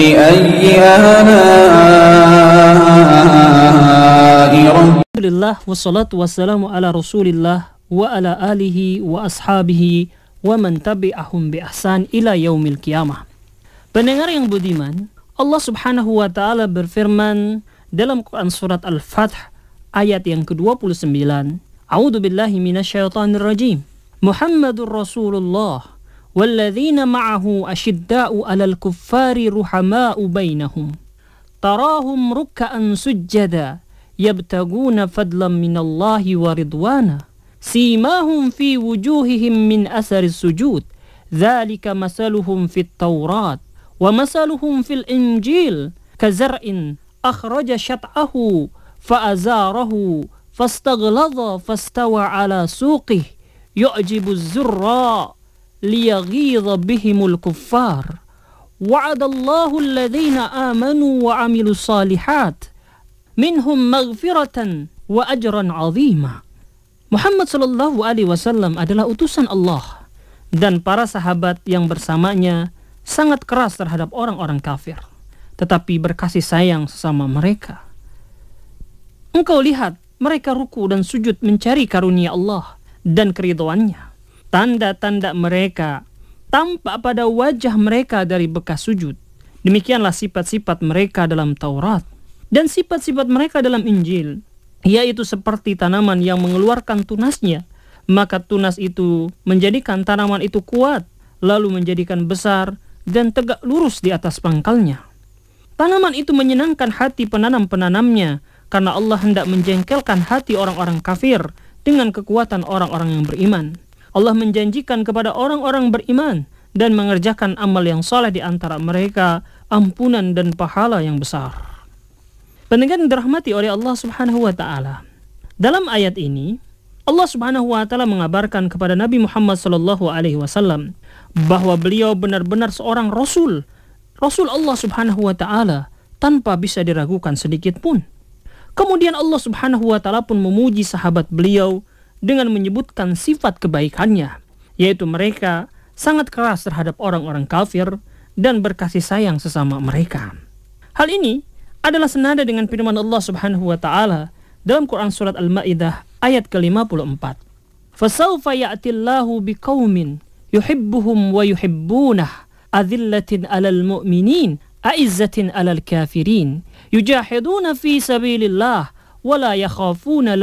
فبأي آلاء ربك Alhamdulillah wassalatu wassalamu ala rasulillah wa ala alihi wa ashabihi wa man tabi'ahum bi ahsan ila yaumil qiyamah. Pendengar yang budiman, Allah Subhanahu wa taala berfirman dalam Quran surat Al-Fath ayat yang ke-29, A'udzu billahi minasyaitonir rajim. Muhammadur Rasulullah والذين معه أشداء على الكفار رحماء بينهم تراهم ركعا سجدا يبتغون فضلا من الله ورضوانا سيماهم في وجوههم من أثر السجود ذلك مثلهم في التوراة ومثلهم في الإنجيل كزرع أخرج شطعه فأزاره فاستغلظ فاستوى على سوقه يعجب الزراء بهم الكفار وعد الله الذين آمنوا الصالحات منهم مغفرة Muhammad Shallallahu Alaihi Wasallam adalah utusan Allah dan para sahabat yang bersamanya sangat keras terhadap orang-orang kafir, tetapi berkasih sayang sesama mereka. Engkau lihat mereka ruku dan sujud mencari karunia Allah dan keriduannya tanda-tanda mereka tampak pada wajah mereka dari bekas sujud. Demikianlah sifat-sifat mereka dalam Taurat dan sifat-sifat mereka dalam Injil, yaitu seperti tanaman yang mengeluarkan tunasnya, maka tunas itu menjadikan tanaman itu kuat, lalu menjadikan besar dan tegak lurus di atas pangkalnya. Tanaman itu menyenangkan hati penanam-penanamnya karena Allah hendak menjengkelkan hati orang-orang kafir dengan kekuatan orang-orang yang beriman. Allah menjanjikan kepada orang-orang beriman dan mengerjakan amal yang soleh di antara mereka ampunan dan pahala yang besar. Pendengar yang dirahmati oleh Allah Subhanahu wa taala. Dalam ayat ini Allah Subhanahu wa taala mengabarkan kepada Nabi Muhammad sallallahu alaihi wasallam bahwa beliau benar-benar seorang rasul, rasul Allah Subhanahu wa taala tanpa bisa diragukan sedikit pun. Kemudian Allah Subhanahu wa taala pun memuji sahabat beliau dengan menyebutkan sifat kebaikannya, yaitu mereka sangat keras terhadap orang-orang kafir dan berkasih sayang sesama mereka. Hal ini adalah senada dengan firman Allah Subhanahu wa taala dalam Quran surat Al-Maidah ayat ke-54. Fasaufa ya'tillahu biqaumin yuhibbuhum wa yuhibbunah 'alal mu'minin a'izzatin 'alal kafirin yujahiduna fi sabilillah yakhafuna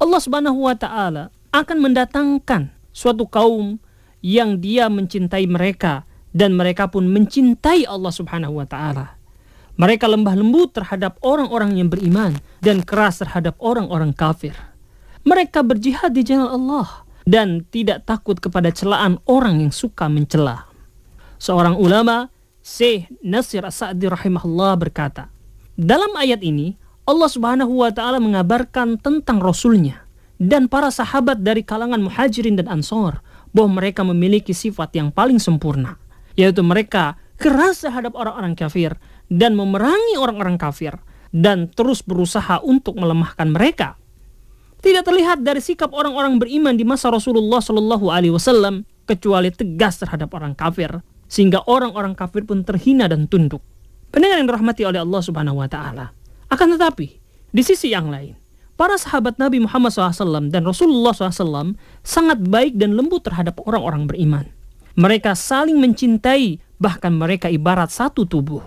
Allah Subhanahu wa taala akan mendatangkan suatu kaum yang dia mencintai mereka dan mereka pun mencintai Allah Subhanahu wa taala. Mereka lembah lembut terhadap orang-orang yang beriman dan keras terhadap orang-orang kafir. Mereka berjihad di jalan Allah dan tidak takut kepada celaan orang yang suka mencela. Seorang ulama, Syekh Nasir As-Sa'di rahimahullah berkata, dalam ayat ini Allah Subhanahu wa taala mengabarkan tentang rasulnya dan para sahabat dari kalangan Muhajirin dan Ansor bahwa mereka memiliki sifat yang paling sempurna yaitu mereka keras terhadap orang-orang kafir dan memerangi orang-orang kafir dan terus berusaha untuk melemahkan mereka. Tidak terlihat dari sikap orang-orang beriman di masa Rasulullah Shallallahu Alaihi Wasallam kecuali tegas terhadap orang kafir sehingga orang-orang kafir pun terhina dan tunduk. Pendengar yang dirahmati oleh Allah Subhanahu Wa Taala. Akan tetapi, di sisi yang lain, para sahabat Nabi Muhammad SAW dan Rasulullah SAW sangat baik dan lembut terhadap orang-orang beriman. Mereka saling mencintai, bahkan mereka ibarat satu tubuh.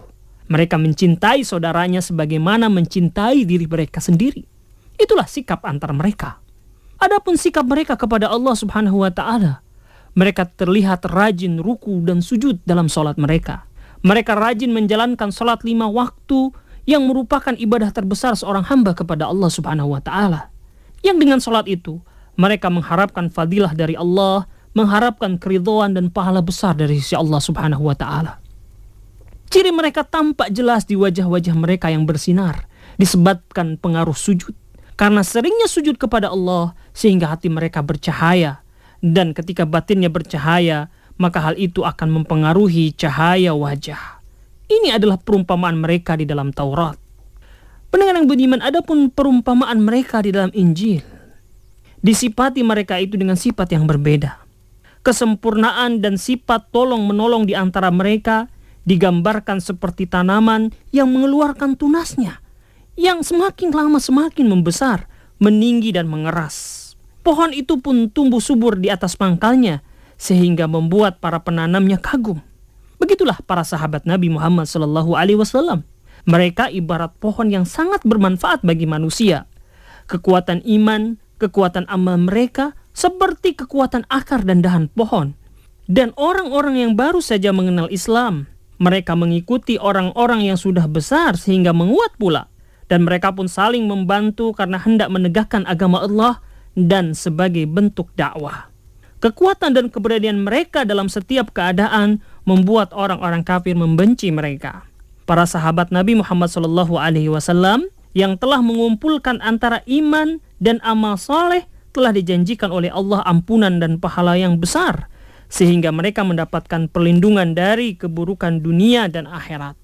Mereka mencintai saudaranya sebagaimana mencintai diri mereka sendiri. Itulah sikap antar mereka. Adapun sikap mereka kepada Allah Subhanahu wa taala, mereka terlihat rajin ruku dan sujud dalam sholat mereka. Mereka rajin menjalankan sholat lima waktu yang merupakan ibadah terbesar seorang hamba kepada Allah Subhanahu wa taala. Yang dengan salat itu, mereka mengharapkan fadilah dari Allah, mengharapkan keridhaan dan pahala besar dari sisi Allah Subhanahu wa taala. Ciri mereka tampak jelas di wajah-wajah mereka yang bersinar, disebabkan pengaruh sujud. Karena seringnya sujud kepada Allah sehingga hati mereka bercahaya dan ketika batinnya bercahaya, maka hal itu akan mempengaruhi cahaya wajah. Ini adalah perumpamaan mereka di dalam Taurat. Pendengar yang adapun perumpamaan mereka di dalam Injil. Disipati mereka itu dengan sifat yang berbeda. Kesempurnaan dan sifat tolong-menolong di antara mereka digambarkan seperti tanaman yang mengeluarkan tunasnya, yang semakin lama semakin membesar, meninggi dan mengeras. Pohon itu pun tumbuh subur di atas pangkalnya, sehingga membuat para penanamnya kagum. Begitulah para sahabat Nabi Muhammad Shallallahu Alaihi Wasallam. Mereka ibarat pohon yang sangat bermanfaat bagi manusia. Kekuatan iman, kekuatan amal mereka seperti kekuatan akar dan dahan pohon. Dan orang-orang yang baru saja mengenal Islam, mereka mengikuti orang-orang yang sudah besar sehingga menguat pula. Dan mereka pun saling membantu karena hendak menegakkan agama Allah dan sebagai bentuk dakwah. Kekuatan dan keberanian mereka dalam setiap keadaan membuat orang-orang kafir membenci mereka. Para sahabat Nabi Muhammad SAW yang telah mengumpulkan antara iman dan amal soleh telah dijanjikan oleh Allah ampunan dan pahala yang besar sehingga mereka mendapatkan perlindungan dari keburukan dunia dan akhirat.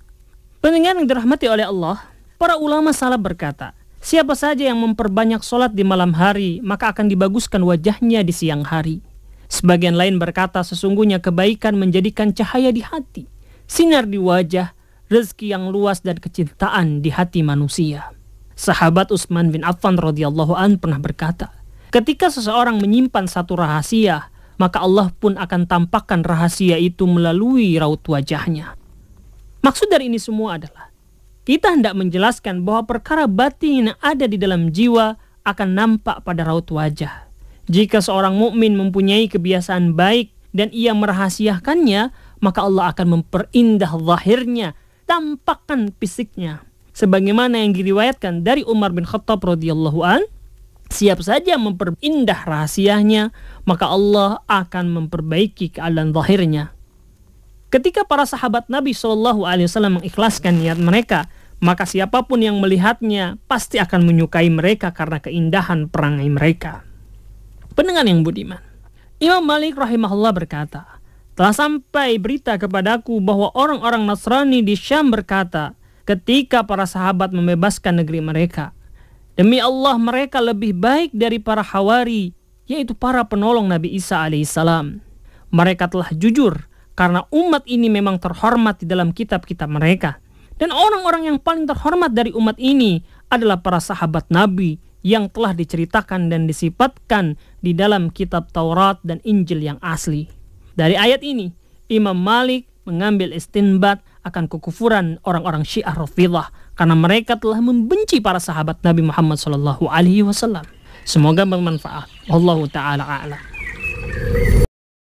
Pendengar yang dirahmati oleh Allah, para ulama salah berkata, siapa saja yang memperbanyak solat di malam hari, maka akan dibaguskan wajahnya di siang hari. Sebagian lain berkata sesungguhnya kebaikan menjadikan cahaya di hati, sinar di wajah, rezeki yang luas dan kecintaan di hati manusia. Sahabat Utsman bin Affan radhiyallahu an pernah berkata, ketika seseorang menyimpan satu rahasia, maka Allah pun akan tampakkan rahasia itu melalui raut wajahnya. Maksud dari ini semua adalah kita hendak menjelaskan bahwa perkara batin yang ada di dalam jiwa akan nampak pada raut wajah. Jika seorang mukmin mempunyai kebiasaan baik dan ia merahasiakannya, maka Allah akan memperindah zahirnya, tampakkan fisiknya. Sebagaimana yang diriwayatkan dari Umar bin Khattab radhiyallahu an, siap saja memperindah rahasianya, maka Allah akan memperbaiki keadaan zahirnya. Ketika para sahabat Nabi Shallallahu Alaihi Wasallam mengikhlaskan niat mereka, maka siapapun yang melihatnya pasti akan menyukai mereka karena keindahan perangai mereka pendengar yang budiman. Imam Malik rahimahullah berkata, telah sampai berita kepadaku bahwa orang-orang Nasrani di Syam berkata, ketika para sahabat membebaskan negeri mereka, demi Allah mereka lebih baik dari para hawari, yaitu para penolong Nabi Isa alaihissalam. Mereka telah jujur karena umat ini memang terhormat di dalam kitab-kitab mereka. Dan orang-orang yang paling terhormat dari umat ini adalah para sahabat Nabi yang telah diceritakan dan disifatkan di dalam kitab Taurat dan Injil yang asli. Dari ayat ini, Imam Malik mengambil istinbat akan kekufuran orang-orang Syiah Rafidah karena mereka telah membenci para sahabat Nabi Muhammad SAW. Semoga bermanfaat. Allahu taala a'lam.